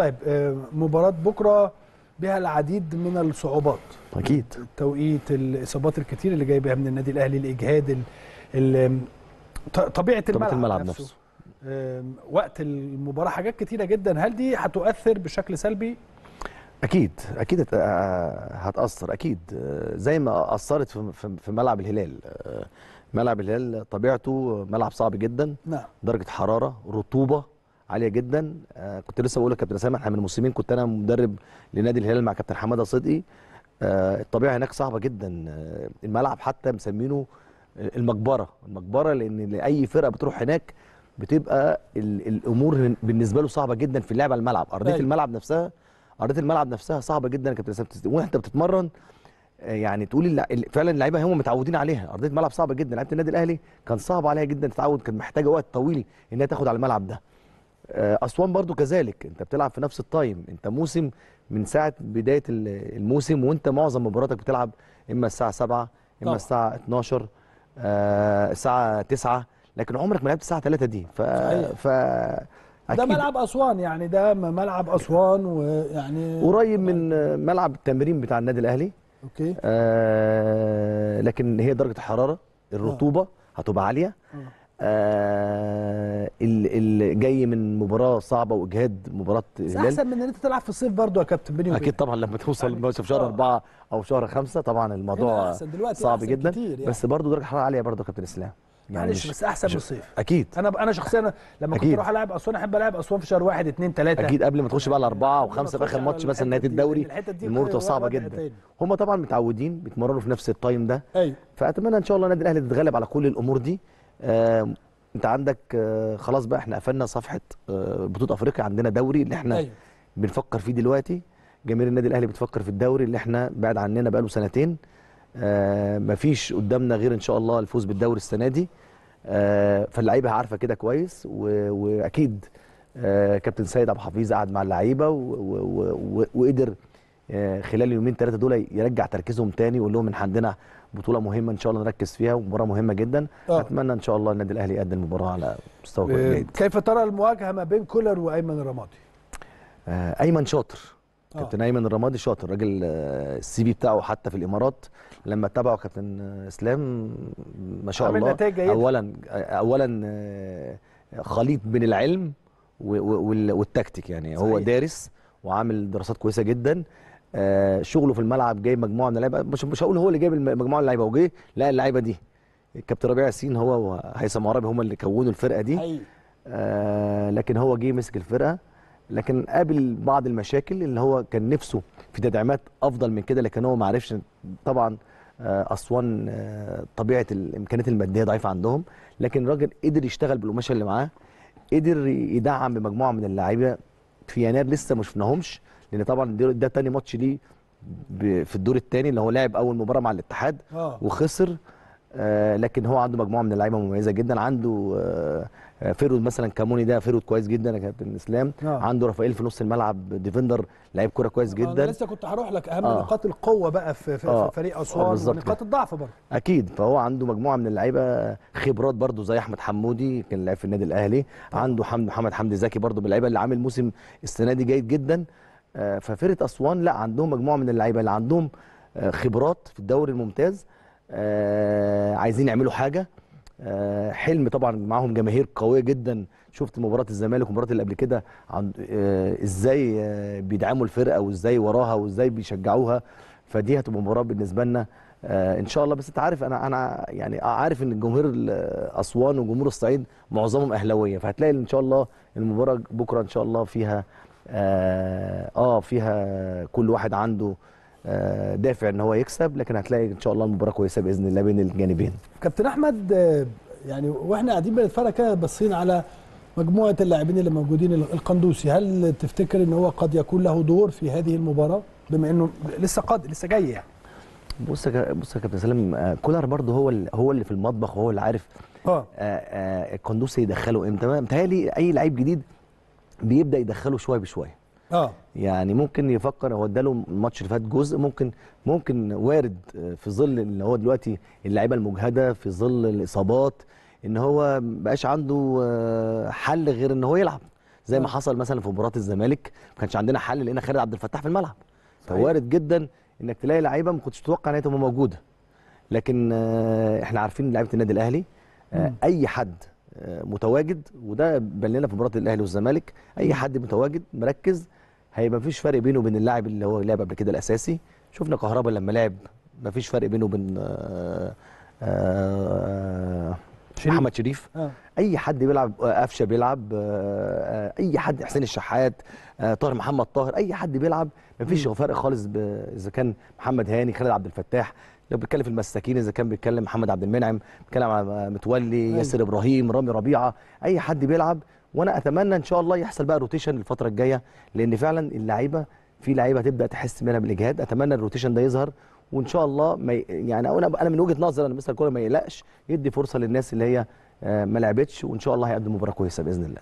طيب آه، مباراة بكرة بها العديد من الصعوبات أكيد التوقيت الإصابات الكتير اللي جاي بها من النادي الأهلي الإجهاد الـ الـ طبيعة الملعب, الملعب نفسه, نفسه. وقت المباراة حاجات كتيرة جدا هل دي هتؤثر بشكل سلبي اكيد اكيد آه، هتاثر اكيد آه، زي ما اثرت في ملعب الهلال ملعب الهلال طبيعته ملعب صعب جدا نعم. درجه حراره رطوبه عاليه جدا آه كنت لسه بقول كابتن اسامه احنا من المسلمين كنت انا مدرب لنادي الهلال مع كابتن حماده صدقي آه الطبيعه هناك صعبه جدا آه الملعب حتى مسمينه المقبره المقبره لان لاي فرقه بتروح هناك بتبقى الامور بالنسبه له صعبه جدا في اللعب على الملعب ارضيه طيب. الملعب نفسها ارضيه الملعب نفسها صعبه جدا يا كابتن اسامه وانت بتتمرن آه، يعني تقول فعلا اللعيبه هم متعودين عليها ارضيه الملعب صعبه جدا لعيبه النادي الاهلي كان صعب عليها جدا تتعود كانت محتاجه وقت طويل انها تاخد على الملعب ده آه، اسوان برضو كذلك انت بتلعب في نفس التايم انت موسم من ساعه بدايه الموسم وانت معظم مباراتك بتلعب اما الساعه 7 اما طبعا. الساعه 12 آه، الساعه 9 لكن عمرك ما لعبت الساعه 3 دي ف ف ده ملعب اسوان يعني ده ملعب اسوان ويعني قريب من ملعب التمرين بتاع النادي الاهلي اوكي آه لكن هي درجه الحراره آه. الرطوبه هتبقى عاليه آه. آه، ال اللي جاي من مباراه صعبه واجهاد مباراه الهلال احسن من ان انت تلعب في الصيف برضه يا كابتن بني اكيد طبعا لما توصل يعني في شهر آه. أربعة او شهر خمسة طبعا الموضوع صعب جدا يعني. بس برضه درجه حراره عاليه برضه يا كابتن اسلام يعني معلش بس احسن من الصيف اكيد انا انا شخصيا لما أكيد. كنت اروح العب اسوان احب العب اسوان في شهر واحد اثنين ثلاثه اكيد قبل ما تخش بقى الاربعه وخمسه في اخر ماتش مثلا نهايه الدوري الموضوع صعبه جدا هم طبعا متعودين بيتمرنوا في نفس التايم ده ايوه فاتمنى ان شاء الله النادي الاهلي تتغلب على كل الامور دي انت عندك آه، خلاص بقى احنا قفلنا صفحه آه، بطوله افريقيا عندنا دوري اللي احنا أيوه. بنفكر فيه دلوقتي جماهير النادي الاهلي بتفكر في الدوري اللي احنا بعد عننا بقاله سنتين آه، مفيش قدامنا غير ان شاء الله الفوز بالدوري السنه دي فاللعيبه عارفه كده كويس واكيد كابتن سيد عبد الحفيظ قعد مع اللعيبه وقدر آه، خلال اليومين ثلاثه دول يرجع تركيزهم تاني ويقول لهم ان عندنا بطوله مهمه ان شاء الله نركز فيها ومباراه مهمه جدا أوه. اتمنى ان شاء الله النادي الاهلي يقدم المباراه على مستوى جيد آه، كيف ترى المواجهه ما بين كولر وايمن الرمادي آه، ايمن شاطر كابتن ايمن الرمادي شاطر راجل السي في بتاعه حتى في الامارات لما تابعه كابتن اسلام ما شاء الله اولا اولا خليط بين العلم والتكتيك يعني صحيح. هو دارس وعامل دراسات كويسه جدا آه، شغله في الملعب جايب مجموعه من اللعيبه مش, مش هقول هو اللي جايب مجموعه من اللعيبه وجه لا اللعيبه دي الكابتن ربيع ياسين هو وهيثم عربي هم اللي كونوا الفرقه دي أيوة. آه، لكن هو جه مسك الفرقه لكن قابل بعض المشاكل اللي هو كان نفسه في تدعيمات افضل من كده لكن هو ما عرفش طبعا آه، اسوان طبيعه الامكانيات الماديه ضعيفه عندهم لكن الراجل قدر يشتغل بالقماشه اللي معاه قدر يدعم بمجموعه من اللعيبه في يناير لسه ما شفناهمش لان طبعا ده تاني ماتش ليه في الدور الثاني اللي هو لعب اول مباراه مع الاتحاد آه. وخسر آه لكن هو عنده مجموعه من اللعيبه مميزه جدا عنده آه, آه، فيرود مثلا كاموني ده فيرود كويس جدا يا كابتن اسلام آه. عنده رافائيل في نص الملعب ديفندر لعيب كوره كويس آه، جدا انا لسه كنت هروح لك اهم آه. نقاط القوه بقى في, في آه. فريق آه، اسوان آه ونقاط الضعف برضه اكيد فهو عنده مجموعه من اللعيبه خبرات برضه زي احمد حمودي كان لعيب في النادي الاهلي آه. عنده محمد حمدي زكي برضه من اللي عامل موسم السنه دي جيد جدا آه، ففرقه اسوان لا عندهم مجموعه من اللعيبه اللي عندهم آه، خبرات في الدوري الممتاز آه، عايزين يعملوا حاجه حلم طبعا معاهم جماهير قويه جدا شفت مباراه الزمالك ومباراه اللي قبل كده ازاي بيدعموا الفرقه وازاي وراها وازاي بيشجعوها فدي هتبقى مباراه بالنسبه لنا ان شاء الله بس انت عارف انا انا يعني عارف ان جمهور اسوان وجمهور الصعيد معظمهم اهلاويه فهتلاقي ان شاء الله المباراه بكره ان شاء الله فيها آه،, اه فيها كل واحد عنده آه، دافع ان هو يكسب لكن هتلاقي ان شاء الله المباراه كويسه باذن الله بين الجانبين كابتن احمد آه، يعني واحنا قاعدين بنتفرج كده باصين على مجموعه اللاعبين اللي موجودين القندوسي هل تفتكر ان هو قد يكون له دور في هذه المباراه بما انه لسه قاد لسه جاي يعني بص يا بص يا كابتن سلام كولر برضه هو هو اللي في المطبخ وهو اللي عارف اه القندوسي يدخله امتى متهيألي اي لعيب جديد بيبدا يدخله شويه بشويه اه يعني ممكن يفكر هو اداله الماتش اللي فات جزء ممكن ممكن وارد آه، في ظل اللي هو دلوقتي اللعيبه المجهده في ظل الاصابات ان هو مبقاش عنده آه، حل غير ان هو يلعب زي ما آه. حصل مثلا في مباراه الزمالك ما كانش عندنا حل لقينا خالد عبد الفتاح في الملعب فوارد جدا انك تلاقي لعيبه ما كنتش تتوقع ان هي تبقى موجوده لكن احنا عارفين لعيبه النادي الاهلي اي حد متواجد وده بان لنا في مباراه الاهلي والزمالك اي حد متواجد مركز هيبقى مفيش فرق بينه وبين اللاعب اللي هو لعب قبل كده الاساسي شفنا كهربا لما لعب مفيش فرق بينه وبين آه، آه، شريف. محمد شريف آه. اي حد بيلعب آه، قفشه بيلعب آه، آه، اي حد حسين الشحات طاهر محمد طاهر اي حد بيلعب مفيش فرق خالص اذا كان محمد هاني خالد عبد الفتاح لو بيتكلم في المساكين اذا كان بيتكلم محمد عبد المنعم بيتكلم على متولي أيوة. ياسر ابراهيم رامي ربيعه اي حد بيلعب وانا اتمنى ان شاء الله يحصل بقى روتيشن الفتره الجايه لان فعلا اللعيبه في لعيبه هتبدا تحس منها بالاجهاد اتمنى الروتيشن ده يظهر وان شاء الله ما يعني انا انا من وجهه نظري ان مستر كولر ما يقلقش يدي فرصه للناس اللي هي آه، ما لعبتش وان شاء الله هيقدم مباراه كويسه باذن الله